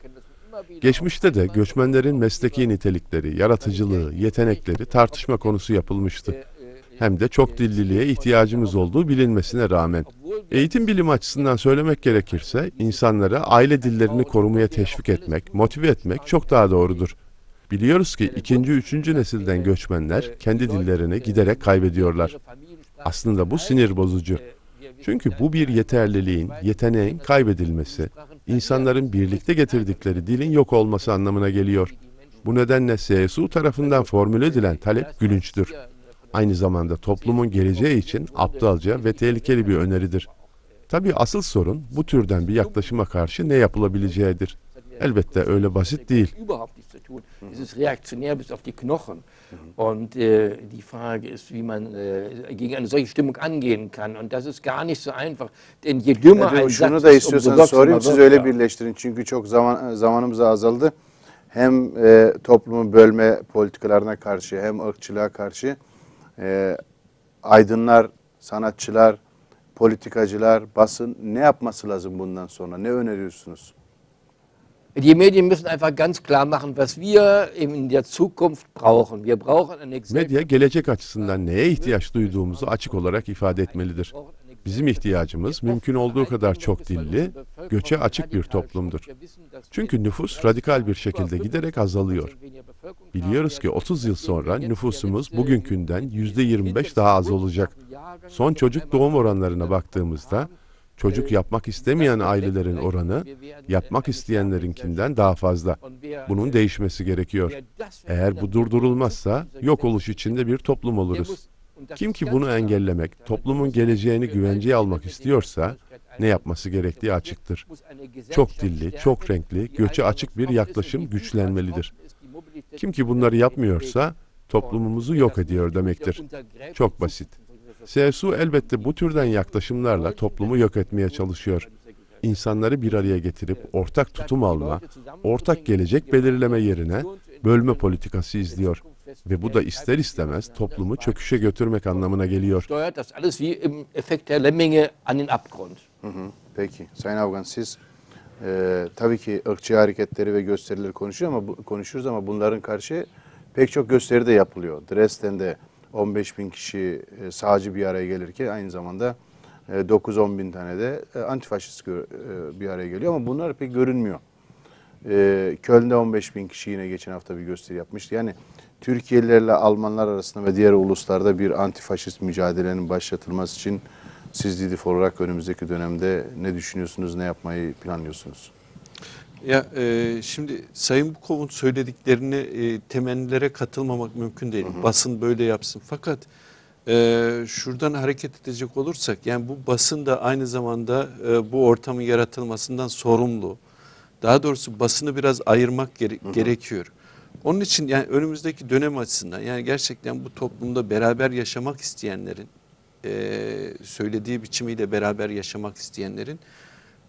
Geçmişte de göçmenlerin mesleki nitelikleri, yaratıcılığı, yetenekleri tartışma konusu yapılmıştı hem de çok dilliliğe ihtiyacımız olduğu bilinmesine rağmen. Eğitim bilimi açısından söylemek gerekirse insanlara aile dillerini korumaya teşvik etmek, motive etmek çok daha doğrudur. Biliyoruz ki ikinci, üçüncü nesilden göçmenler kendi dillerini giderek kaybediyorlar. Aslında bu sinir bozucu. Çünkü bu bir yeterliliğin, yeteneğin kaybedilmesi, insanların birlikte getirdikleri dilin yok olması anlamına geliyor. Bu nedenle CSU tarafından formüle edilen talep gülünçtür aynı zamanda toplumun geleceği için aptalca ve tehlikeli bir öneridir. Tabii asıl sorun bu türden bir yaklaşıma karşı ne yapılabileceğidir. Elbette öyle basit değil. Es ist reaktionär bis mhm. Und äh, die Frage ist, wie man äh, gegen eine solche Stimmung angehen kann. Und das ist gar nicht so einfach. Denn je dümmer ein Satz Şunu da istiyorsanız sorayım, siz öyle er. birleştirin. Çünkü çok zaman zamanımız azaldı. Hem e, toplumu bölme politikalarına karşı hem ırkçılığa karşı e, aydınlar, sanatçılar, politikacılar, basın ne yapması lazım bundan sonra? Ne öneriyorsunuz? Die Medien müssen einfach ganz klar machen, was wir in der Zukunft brauchen. Wir brauchen eine Medya gelecek açısından neye ihtiyaç duyduğumuzu açık olarak ifade etmelidir. Bizim ihtiyacımız mümkün olduğu kadar çok dilli, göçe açık bir toplumdur. Çünkü nüfus radikal bir şekilde giderek azalıyor. Biliyoruz ki 30 yıl sonra nüfusumuz bugünkünden %25 daha az olacak. Son çocuk doğum oranlarına baktığımızda çocuk yapmak istemeyen ailelerin oranı yapmak isteyenlerinkinden daha fazla. Bunun değişmesi gerekiyor. Eğer bu durdurulmazsa yok oluş içinde bir toplum oluruz. Kim ki bunu engellemek, toplumun geleceğini güvenceye almak istiyorsa ne yapması gerektiği açıktır. Çok dilli, çok renkli, göçe açık bir yaklaşım güçlenmelidir. Kim ki bunları yapmıyorsa toplumumuzu yok ediyor demektir. Çok basit. CSU elbette bu türden yaklaşımlarla toplumu yok etmeye çalışıyor. İnsanları bir araya getirip ortak tutum alma, ortak gelecek belirleme yerine bölme politikası izliyor. Ve bu da ister istemez toplumu çöküşe götürmek anlamına geliyor. Hı hı, peki. Sayın Afgan siz e, tabii ki ırkçı hareketleri ve gösterileri konuşuyor ama bu, ama bunların karşı pek çok gösteri de yapılıyor. Dresden'de 15 bin kişi e, sağcı bir araya gelirken aynı zamanda 9-10 e, bin tane de e, antifaşist e, bir araya geliyor ama bunlar pek görünmüyor. Köln'de 15 bin kişi yine geçen hafta bir gösteri yapmıştı. Yani Türkiye'lilerle Almanlar arasında ve diğer uluslarda bir antifaşist mücadelenin başlatılması için siz DİDİF olarak önümüzdeki dönemde ne düşünüyorsunuz, ne yapmayı planlıyorsunuz? Ya e, şimdi Sayın Bukov'un söylediklerini e, temennilere katılmamak mümkün değil. Hı hı. Basın böyle yapsın. Fakat e, şuradan hareket edecek olursak yani bu basın da aynı zamanda e, bu ortamın yaratılmasından sorumlu. Daha doğrusu basını biraz ayırmak gere hı hı. gerekiyor. Onun için yani önümüzdeki dönem açısından yani gerçekten bu toplumda beraber yaşamak isteyenlerin e, söylediği biçimiyle beraber yaşamak isteyenlerin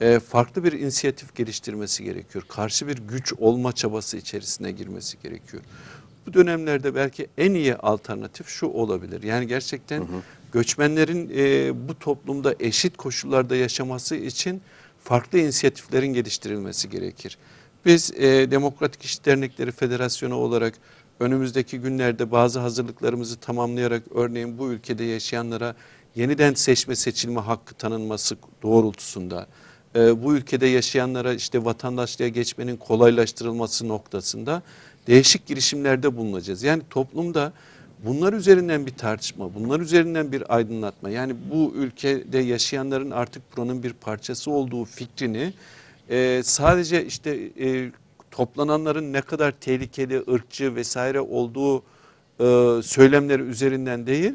e, farklı bir inisiyatif geliştirmesi gerekiyor. Karşı bir güç olma çabası içerisine girmesi gerekiyor. Bu dönemlerde belki en iyi alternatif şu olabilir. Yani gerçekten hı hı. göçmenlerin e, bu toplumda eşit koşullarda yaşaması için farklı inisiyatiflerin geliştirilmesi gerekir. Biz e, Demokratik İş Dernekleri Federasyonu olarak önümüzdeki günlerde bazı hazırlıklarımızı tamamlayarak örneğin bu ülkede yaşayanlara yeniden seçme seçilme hakkı tanınması doğrultusunda e, bu ülkede yaşayanlara işte vatandaşlığa geçmenin kolaylaştırılması noktasında değişik girişimlerde bulunacağız. Yani toplumda bunlar üzerinden bir tartışma, bunlar üzerinden bir aydınlatma yani bu ülkede yaşayanların artık buranın bir parçası olduğu fikrini e, sadece işte e, toplananların ne kadar tehlikeli, ırkçı vesaire olduğu e, söylemleri üzerinden değil,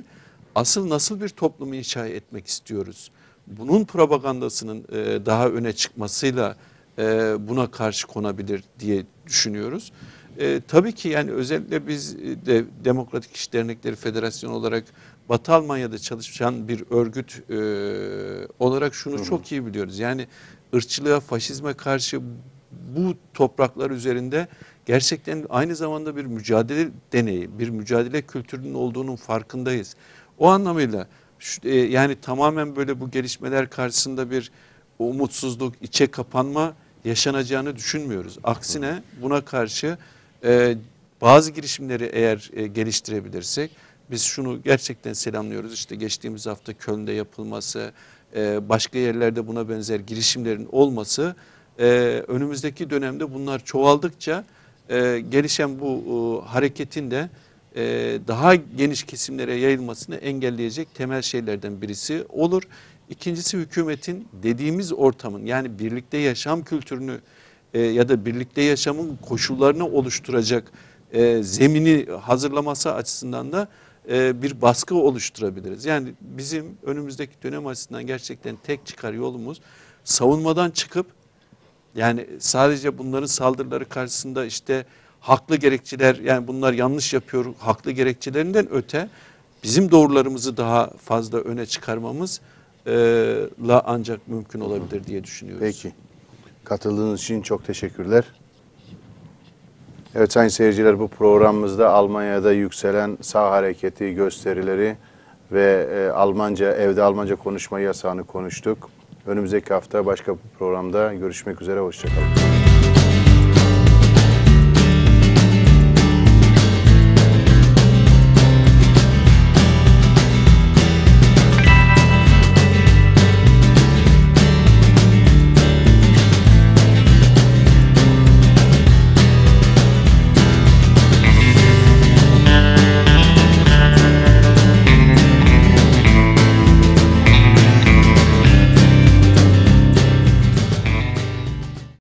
asıl nasıl bir toplumu inşa etmek istiyoruz? Bunun propagandasının e, daha öne çıkmasıyla e, buna karşı konabilir diye düşünüyoruz. E, tabii ki yani özellikle biz e, de Demokratik İş Dernekleri Federasyonu olarak Batı Almanya'da çalışan bir örgüt e, olarak şunu Hı -hı. çok iyi biliyoruz. Yani ırkçılığa, faşizme karşı bu topraklar üzerinde gerçekten aynı zamanda bir mücadele deneyi, bir mücadele kültürünün olduğunun farkındayız. O anlamıyla şu, e, yani tamamen böyle bu gelişmeler karşısında bir umutsuzluk, içe kapanma yaşanacağını düşünmüyoruz. Aksine buna karşı e, bazı girişimleri eğer e, geliştirebilirsek biz şunu gerçekten selamlıyoruz. İşte geçtiğimiz hafta Köln'de yapılması, e, başka yerlerde buna benzer girişimlerin olması e, önümüzdeki dönemde bunlar çoğaldıkça e, gelişen bu hareketin de daha geniş kesimlere yayılmasını engelleyecek temel şeylerden birisi olur. İkincisi hükümetin dediğimiz ortamın yani birlikte yaşam kültürünü ya da birlikte yaşamın koşullarını oluşturacak zemini hazırlaması açısından da e, bir baskı oluşturabiliriz. Yani bizim önümüzdeki dönem açısından gerçekten tek çıkar yolumuz savunmadan çıkıp yani sadece bunların saldırıları karşısında işte haklı gerekçeler yani bunlar yanlış yapıyor haklı gerekçelerinden öte bizim doğrularımızı daha fazla öne çıkarmamız e, la ancak mümkün olabilir diye düşünüyoruz. Peki. Katıldığınız için çok teşekkürler. Evet sayın seyirciler bu programımızda Almanya'da yükselen sağ hareketi gösterileri ve e, Almanca evde Almanca konuşma yasağını konuştuk. Önümüzdeki hafta başka bir programda görüşmek üzere hoşçakalın.